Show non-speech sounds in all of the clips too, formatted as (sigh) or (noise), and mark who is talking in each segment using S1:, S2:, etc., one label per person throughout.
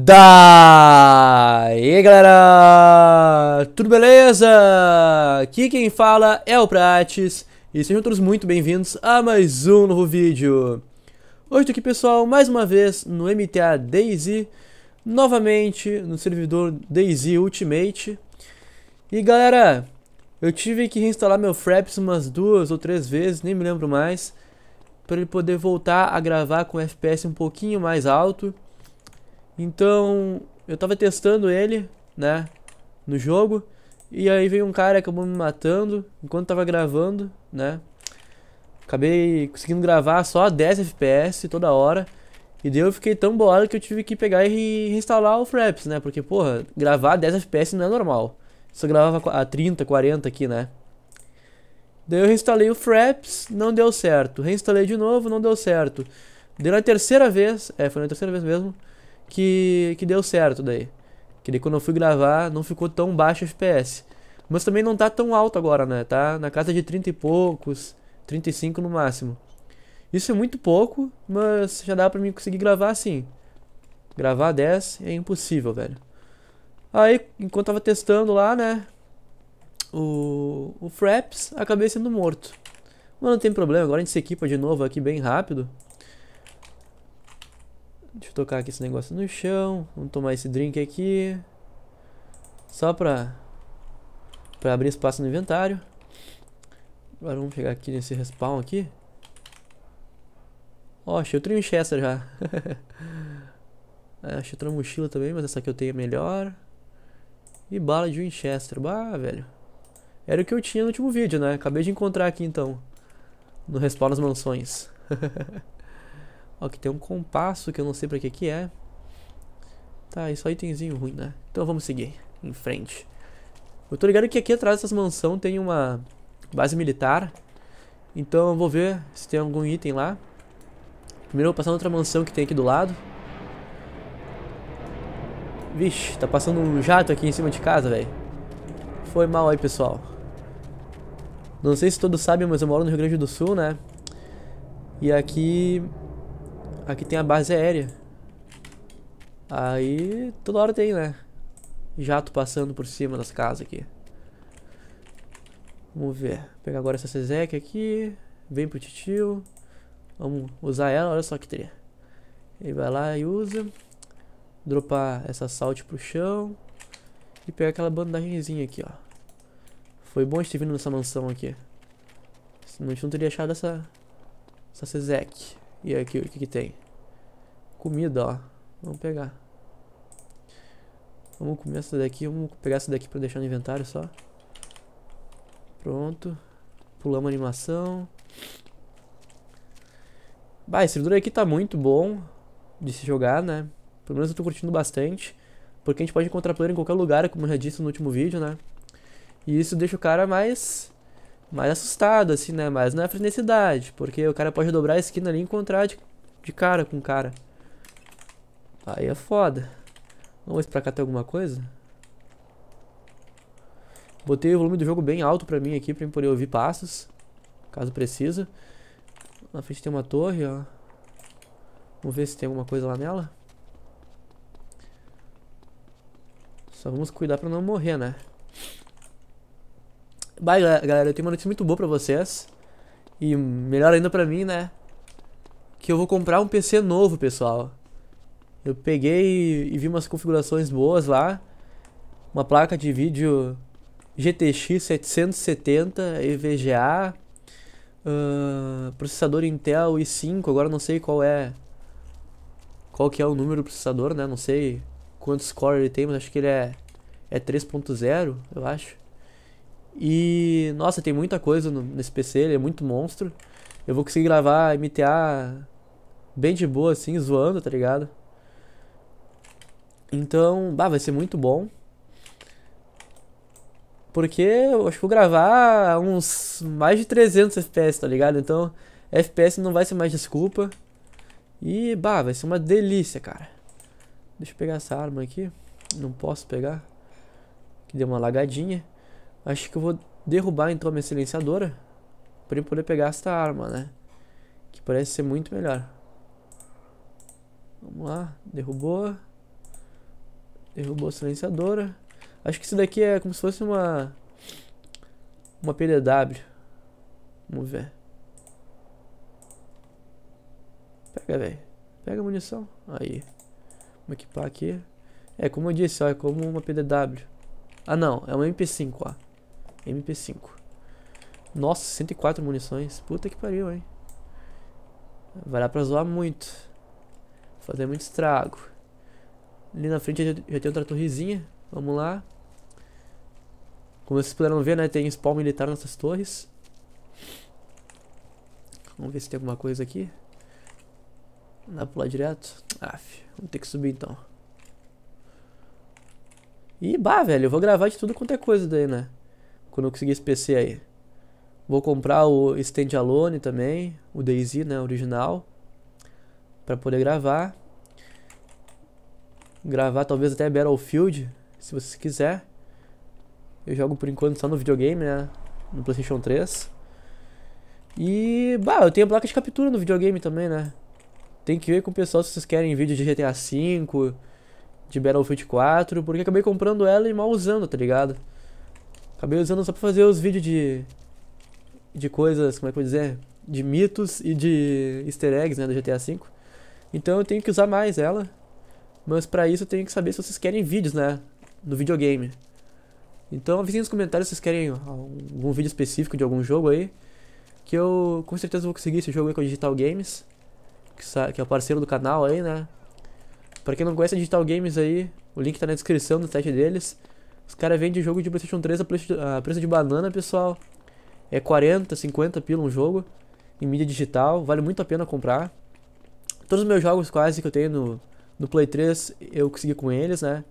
S1: Daí galera, tudo beleza? Aqui quem fala é o Prates e sejam todos muito bem-vindos a mais um novo vídeo. Hoje tô aqui pessoal, mais uma vez no MTA Daisy, novamente no servidor Daisy Ultimate. E galera, eu tive que reinstalar meu Fraps umas duas ou três vezes, nem me lembro mais, para ele poder voltar a gravar com FPS um pouquinho mais alto. Então, eu tava testando ele, né, no jogo. E aí veio um cara acabou me matando enquanto tava gravando, né? Acabei conseguindo gravar só 10 FPS toda hora. E daí eu fiquei tão bolado que eu tive que pegar e reinstalar o Fraps, né? Porque, porra, gravar 10 FPS não é normal. Só gravava a 30, 40 aqui, né? Daí eu reinstalei o Fraps, não deu certo. Reinstalei de novo, não deu certo. Daí na terceira vez, é, foi na terceira vez mesmo, que, que deu certo daí. Que daí quando eu fui gravar, não ficou tão baixo FPS. Mas também não tá tão alto agora, né? Tá na casa de 30 e poucos, 35 no máximo. Isso é muito pouco, mas já dá pra mim conseguir gravar assim. Gravar 10 é impossível, velho. Aí, enquanto tava testando lá, né? O, o Fraps, acabei sendo morto. Mas não tem problema, agora a gente se equipa de novo aqui bem rápido. Deixa eu tocar aqui esse negócio no chão. Vamos tomar esse drink aqui. Só pra, pra abrir espaço no inventário. Agora vamos chegar aqui nesse respawn aqui. Ó, oh, achei o Trinchester já. é, (laughs) achei outra mochila também, mas essa aqui eu tenho é melhor. E bala de Winchester. Bah, velho. Era o que eu tinha no último vídeo, né? Acabei de encontrar aqui então. No respawn das mansões. (laughs) Ó, que tem um compasso que eu não sei pra que que é. Tá, isso aí itemzinho ruim, né? Então vamos seguir em frente. Eu tô ligado que aqui atrás dessas mansão tem uma base militar. Então eu vou ver se tem algum item lá. Primeiro eu vou passar na outra mansão que tem aqui do lado. Vixe, tá passando um jato aqui em cima de casa, velho. Foi mal aí, pessoal. Não sei se todos sabem, mas eu moro no Rio Grande do Sul, né? E aqui Aqui tem a base aérea. Aí toda hora tem, né? Jato passando por cima das casas aqui. Vamos ver. Vou pegar agora essa Sezek aqui. Vem pro titio. Vamos usar ela. Olha só que tria. Ele vai lá e usa. Dropar essa salte pro chão. E pegar aquela bandagemzinha aqui, ó. Foi bom a gente ter vindo nessa mansão aqui. Senão a gente não teria achado essa... Essa e aqui, o que, que tem? Comida, ó. Vamos pegar. Vamos comer essa daqui. Vamos pegar essa daqui pra deixar no inventário só. Pronto. Pulamos a animação. Bah, esse servidor aqui tá muito bom de se jogar, né? Pelo menos eu tô curtindo bastante. Porque a gente pode encontrar player em qualquer lugar, como eu já disse no último vídeo, né? E isso deixa o cara mais mais assustado, assim, né? Mas não é necessidade porque o cara pode dobrar a esquina ali e encontrar de, de cara com o cara. Aí é foda. Vamos ver se pra cá tem alguma coisa. Botei o volume do jogo bem alto pra mim aqui, pra eu poder ouvir passos, caso precisa. Na frente tem uma torre, ó. Vamos ver se tem alguma coisa lá nela. Só vamos cuidar pra não morrer, né? Bye, galera. Eu tenho uma notícia muito boa pra vocês. E melhor ainda pra mim, né? Que eu vou comprar um PC novo, pessoal. Eu peguei e vi umas configurações boas lá. Uma placa de vídeo GTX 770 EVGA. Uh, processador Intel i5, agora não sei qual é qual que é o número do processador, né? Não sei quantos cores ele tem, mas acho que ele é é 3.0, eu acho. E, nossa, tem muita coisa no, nesse PC, ele é muito monstro. Eu vou conseguir gravar MTA bem de boa, assim, zoando, tá ligado? Então, bah, vai ser muito bom. Porque eu acho que vou gravar uns mais de 300 FPS, tá ligado? Então, FPS não vai ser mais desculpa. E, bah, vai ser uma delícia, cara. Deixa eu pegar essa arma aqui. Não posso pegar. Que deu uma lagadinha. Acho que eu vou derrubar então a minha silenciadora. Pra eu poder pegar esta arma, né? Que parece ser muito melhor. Vamos lá. Derrubou. Derrubou a silenciadora. Acho que isso daqui é como se fosse uma... Uma PDW. Vamos ver. Pega, velho. Pega a munição. Aí. Vamos equipar aqui. É, como eu disse, ó, é como uma PDW. Ah, não. É uma MP5, ó. MP5. Nossa, 104 munições. Puta que pariu, hein? Vai dar pra zoar muito. Fazer muito estrago. Ali na frente já tem outra torrezinha. Vamos lá. Como vocês puderam ver, né? Tem spawn militar nessas torres. Vamos ver se tem alguma coisa aqui. Não dá pra pular direto? Aff, ah, vamos ter que subir então. E bah, velho, eu vou gravar de tudo quanto é coisa daí, né? Quando eu conseguir esse PC aí. Vou comprar o Standalone também, o Daisy, né, original, para poder gravar. Gravar talvez até Battlefield, se você quiser. Eu jogo por enquanto só no videogame, né, no PlayStation 3. E, bah, eu tenho placa de captura no videogame também, né? Tem que ver com o pessoal se vocês querem vídeo de GTA V, de Battlefield 4, porque acabei comprando ela e mal usando, tá ligado? Acabei usando só pra fazer os vídeos de. de coisas, como é que eu vou dizer? De mitos e de easter eggs, né, do GTA V. Então eu tenho que usar mais ela. Mas pra isso eu tenho que saber se vocês querem vídeos, né? Do videogame. Então avisem nos comentários se vocês querem algum vídeo específico de algum jogo aí. Que eu com certeza vou conseguir esse jogo aí com a Digital Games. Que é o parceiro do canal aí, né? Pra quem não conhece a Digital Games aí, o link tá na descrição do site deles. Os caras vendem jogo de Playstation 3 a preço, de banana, pessoal. É 40, 50 pila um jogo. Em mídia digital. Vale muito a pena comprar. Todos os meus jogos quase que eu tenho no, no Play 3, eu consegui com eles, né?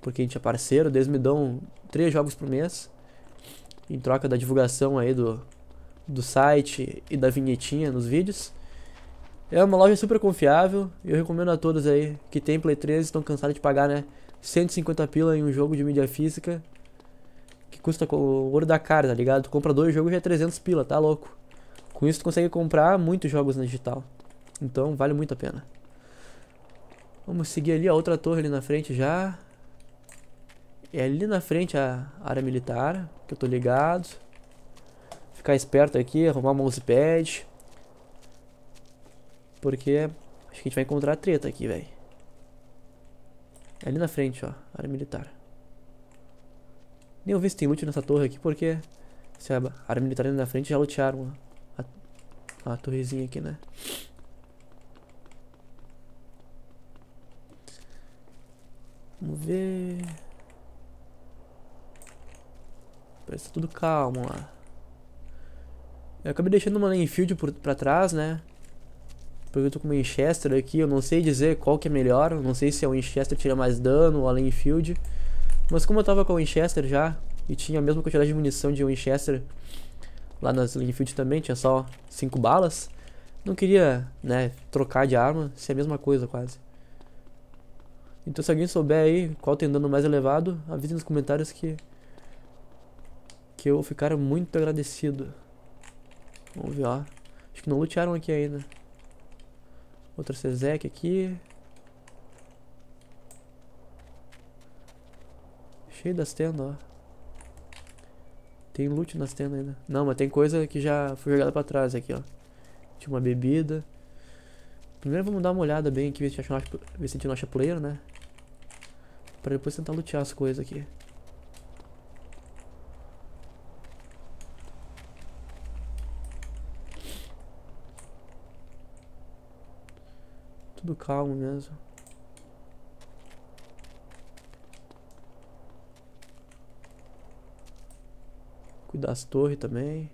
S1: Porque a gente é parceiro. Eles me dão três jogos por mês. Em troca da divulgação aí do, do site e da vinhetinha nos vídeos. É uma loja super confiável. Eu recomendo a todos aí que tem Play 3 e estão cansados de pagar, né? 150 pila em um jogo de mídia física que custa o ouro da cara, tá ligado? Tu compra dois jogos já é 300 pila, tá louco? Com isso tu consegue comprar muitos jogos na digital. Então vale muito a pena. Vamos seguir ali a outra torre ali na frente já. É ali na frente a área militar, que eu tô ligado. Ficar esperto aqui, arrumar mousepad. Porque acho que a gente vai encontrar treta aqui, velho. É ali na frente, ó. Área militar. Nem eu vi se tem útil nessa torre aqui, porque... Se a área militar ali é na frente, já lutearam a, a, a torrezinha aqui, né? Vamos ver... Parece que tá tudo calmo lá. Eu acabei deixando uma lane field por, pra trás, né? Porque eu tô com o Winchester aqui, eu não sei dizer qual que é melhor. não sei se é o Winchester tira mais dano ou a Field, Mas como eu tava com o Winchester já, e tinha a mesma quantidade de munição de Winchester lá nas Field também, tinha só 5 balas. Não queria, né, trocar de arma, se é a mesma coisa quase. Então se alguém souber aí qual tem dano mais elevado, avise nos comentários que... Que eu vou ficar muito agradecido. Vamos ver, ó. Acho que não lutearam aqui ainda. Outra Cezek aqui. Cheio das tendas, ó. Tem loot nas tendas ainda. Não, mas tem coisa que já foi jogada pra trás aqui, ó. Tinha uma bebida. Primeiro vamos dar uma olhada bem aqui, ver se a gente não acha, ver se a gente não acha player, né? Pra depois tentar lutear as coisas aqui. Tudo calmo mesmo. Cuidar das torres também.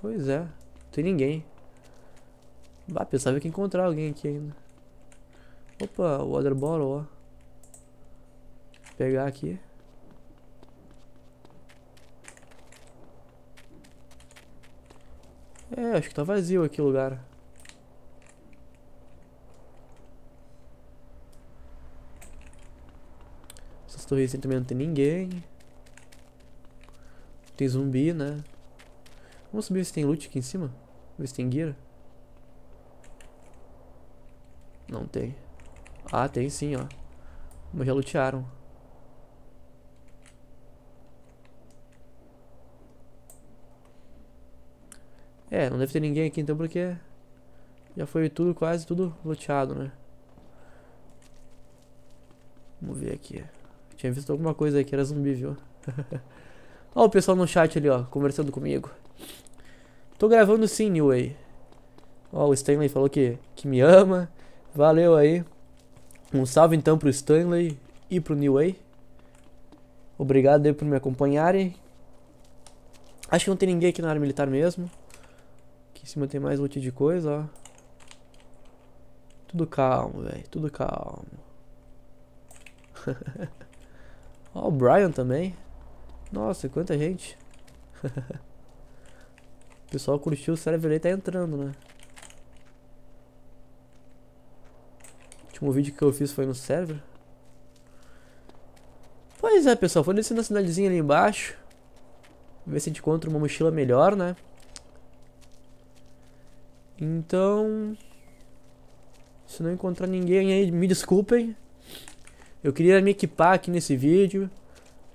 S1: Pois é, não tem ninguém. Bah, pensava que encontrar alguém aqui ainda. Opa, o Water Bottle, ó. Vou pegar aqui. É, acho que tá vazio aqui o lugar. Essas torres assim também não tem ninguém. Tem zumbi, né? Vamos subir se tem loot aqui em cima. Ver se tem gear. Não tem. Ah, tem sim, ó. Mas já lutearam. É, não deve ter ninguém aqui então porque já foi tudo, quase tudo loteado, né? Vamos ver aqui. Tinha visto alguma coisa aqui, era zumbi, viu? (laughs) ó o pessoal no chat ali, ó, conversando comigo. Tô gravando sim, New Way. Ó, o Stanley falou que, que me ama. Valeu aí. Um salve então pro Stanley e pro New Way. Obrigado aí por me acompanharem. Acho que não tem ninguém aqui na área militar mesmo em cima tem mais loot de coisa, ó. Tudo calmo, velho. Tudo calmo. (laughs) ó, o Brian também. Nossa, quanta gente. (laughs) o pessoal curtiu o server aí, tá entrando, né? O último vídeo que eu fiz foi no server. Pois é, pessoal. Foi descendo a cidadezinha ali embaixo. Ver se a gente encontra uma mochila melhor, né? Então, se não encontrar ninguém aí, me desculpem. Eu queria me equipar aqui nesse vídeo,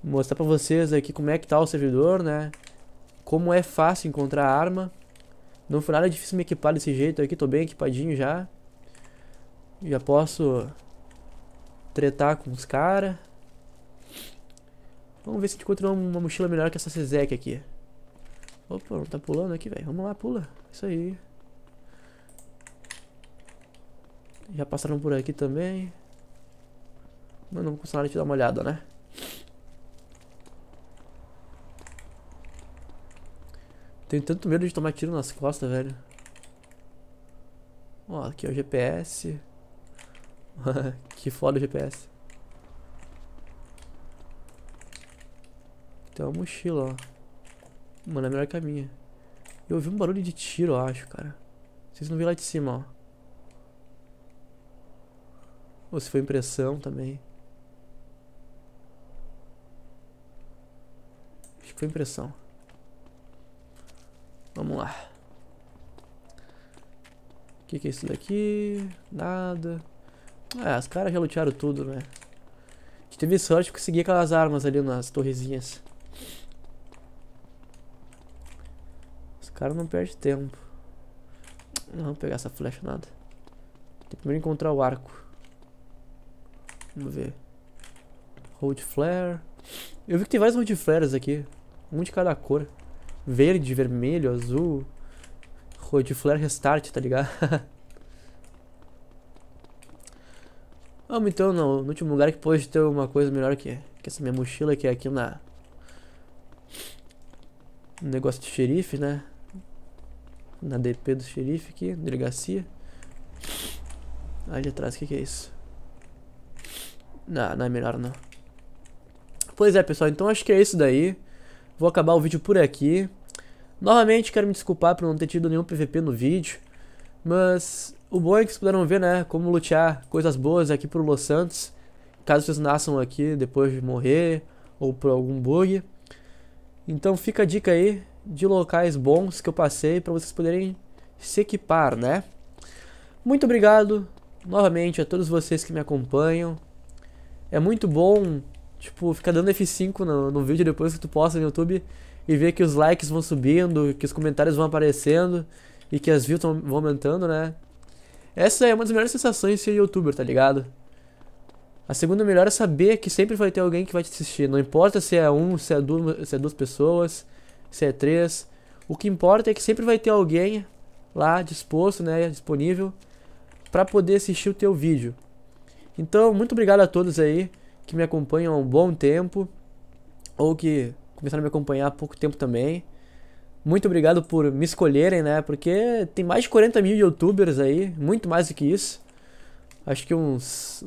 S1: mostrar pra vocês aqui como é que tá o servidor, né? Como é fácil encontrar arma. Não foi nada difícil me equipar desse jeito aqui, tô bem equipadinho já. Já posso tretar com os caras. Vamos ver se a gente encontra uma mochila melhor que essa Sezek aqui. Opa, não tá pulando aqui, velho. Vamos lá, pula. Isso aí. Já passaram por aqui também. Mas não custa nada de dar uma olhada, né? Tenho tanto medo de tomar tiro nas costas, velho. Ó, aqui é o GPS. (laughs) que foda o GPS. Tem uma mochila, ó. Mano, é melhor que a minha. Eu ouvi um barulho de tiro, eu acho, cara. Vocês não viram lá de cima, ó. Ou se foi impressão também. Acho que foi impressão. Vamos lá. O que, que é isso daqui? Nada. Ah, os caras já lutearam tudo, né? A gente teve sorte de conseguir aquelas armas ali nas torrezinhas. Os caras não perdem tempo. Não vou pegar essa flecha, nada. Tem que primeiro encontrar o arco. Vamos ver. Hold flare. Eu vi que tem vários hold flares aqui. Um de cada cor. Verde, vermelho, azul. Hold flare restart, tá ligado? (laughs) Vamos então no, no, último lugar que pode ter uma coisa melhor que, que essa minha mochila que é aqui na... negócio de xerife, né? Na DP do xerife aqui, delegacia. Ali atrás, o que, que é isso? Não, não é melhor não. Pois é, pessoal, então acho que é isso daí. Vou acabar o vídeo por aqui. Novamente, quero me desculpar por não ter tido nenhum PVP no vídeo. Mas o bom é que vocês puderam ver, né, como lutear coisas boas aqui pro Los Santos. Caso vocês nasçam aqui depois de morrer ou por algum bug. Então fica a dica aí de locais bons que eu passei para vocês poderem se equipar, né? Muito obrigado novamente a todos vocês que me acompanham é muito bom, tipo, ficar dando F5 no, no vídeo depois que tu posta no YouTube e ver que os likes vão subindo, que os comentários vão aparecendo e que as views vão aumentando, né? Essa é uma das melhores sensações de ser youtuber, tá ligado? A segunda melhor é saber que sempre vai ter alguém que vai te assistir. Não importa se é um, se é duas, se é duas pessoas, se é três. O que importa é que sempre vai ter alguém lá disposto, né, disponível para poder assistir o teu vídeo. Então, muito obrigado a todos aí que me acompanham há um bom tempo ou que começaram a me acompanhar há pouco tempo também. Muito obrigado por me escolherem, né? Porque tem mais de 40 mil youtubers aí, muito mais do que isso. Acho que uns.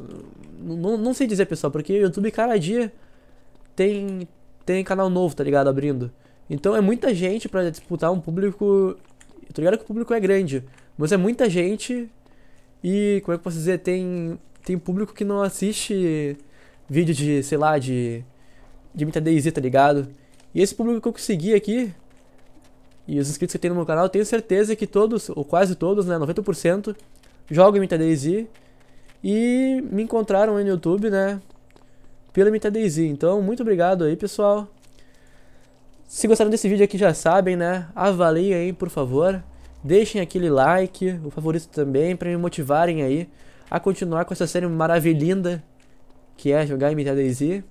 S1: Não, não sei dizer, pessoal, porque o YouTube cada dia tem, tem canal novo, tá ligado? Abrindo. Então é muita gente para disputar um público. Eu tô ligado que o público é grande, mas é muita gente e, como é que eu posso dizer, tem tem público que não assiste vídeo de, sei lá, de. de muita DayZ, tá ligado? E esse público que eu consegui aqui, e os inscritos que tem no meu canal, tenho certeza que todos, ou quase todos, né, 90%, jogam Mita Daisy e me encontraram aí no YouTube, né, pela Mita Daisy. Então, muito obrigado aí, pessoal. Se gostaram desse vídeo aqui, já sabem, né, avaliem aí, por favor. Deixem aquele like, o favorito também, para me motivarem aí a continuar com essa série maravilhinda que é jogar MTDZ. E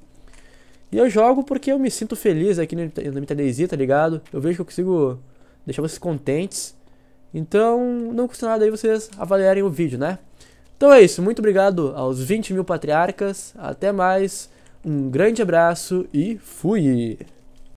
S1: eu jogo porque eu me sinto feliz aqui no MTDZ, tá ligado? Eu vejo que eu consigo deixar vocês contentes. Então, não custa nada aí vocês avaliarem o vídeo, né? Então é isso, muito obrigado aos 20 mil patriarcas, até mais, um grande abraço e fui!